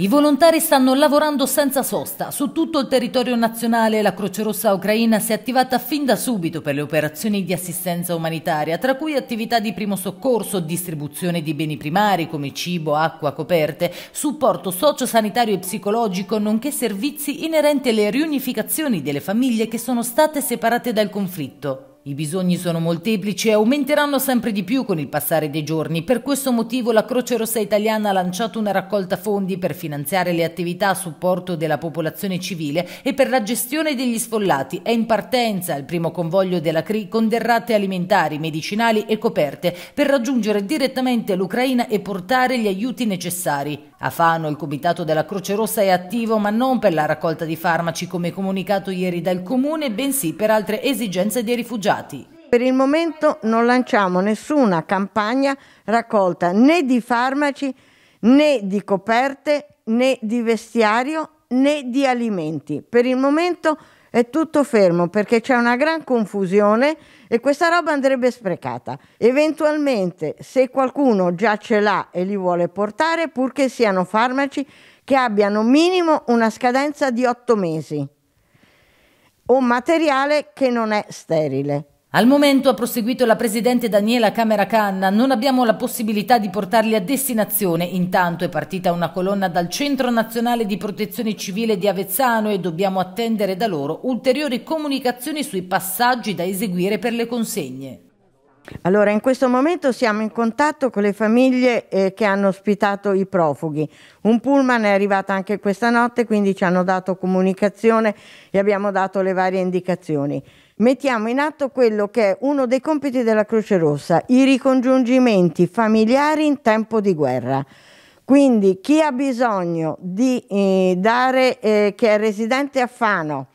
I volontari stanno lavorando senza sosta. Su tutto il territorio nazionale la Croce Rossa Ucraina si è attivata fin da subito per le operazioni di assistenza umanitaria, tra cui attività di primo soccorso, distribuzione di beni primari come cibo, acqua, coperte, supporto sociosanitario e psicologico, nonché servizi inerenti alle riunificazioni delle famiglie che sono state separate dal conflitto. I bisogni sono molteplici e aumenteranno sempre di più con il passare dei giorni. Per questo motivo la Croce Rossa Italiana ha lanciato una raccolta fondi per finanziare le attività a supporto della popolazione civile e per la gestione degli sfollati. È in partenza il primo convoglio della CRI con derrate alimentari, medicinali e coperte per raggiungere direttamente l'Ucraina e portare gli aiuti necessari. A Fano il comitato della Croce Rossa è attivo ma non per la raccolta di farmaci come comunicato ieri dal comune, bensì per altre esigenze dei rifugiati. Per il momento non lanciamo nessuna campagna raccolta né di farmaci né di coperte né di vestiario né di alimenti. Per il momento è tutto fermo perché c'è una gran confusione e questa roba andrebbe sprecata. Eventualmente, se qualcuno già ce l'ha e li vuole portare, purché siano farmaci che abbiano minimo una scadenza di otto mesi o materiale che non è sterile. Al momento, ha proseguito la presidente Daniela Camera Canna, non abbiamo la possibilità di portarli a destinazione. Intanto è partita una colonna dal Centro Nazionale di Protezione Civile di Avezzano e dobbiamo attendere da loro ulteriori comunicazioni sui passaggi da eseguire per le consegne. Allora, in questo momento siamo in contatto con le famiglie eh, che hanno ospitato i profughi. Un pullman è arrivato anche questa notte, quindi ci hanno dato comunicazione e abbiamo dato le varie indicazioni. Mettiamo in atto quello che è uno dei compiti della Croce Rossa, i ricongiungimenti familiari in tempo di guerra. Quindi chi ha bisogno di eh, dare, eh, che è residente a Fano,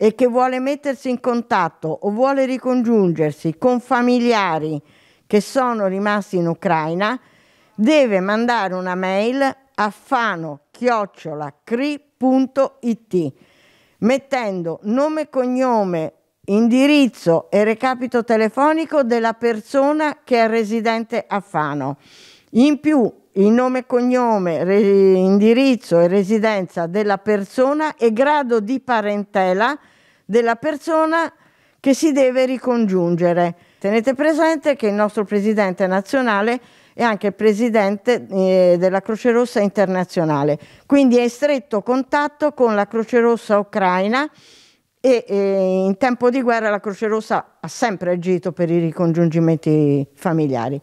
e che vuole mettersi in contatto o vuole ricongiungersi con familiari che sono rimasti in Ucraina, deve mandare una mail a fano-cri.it mettendo nome, cognome, indirizzo e recapito telefonico della persona che è residente a Fano. In più il nome, cognome, re, indirizzo e residenza della persona e grado di parentela della persona che si deve ricongiungere. Tenete presente che il nostro presidente nazionale è anche presidente eh, della Croce Rossa internazionale, quindi è in stretto contatto con la Croce Rossa ucraina e, e eh, in tempo di guerra la Croce Rossa ha sempre agito per i ricongiungimenti familiari.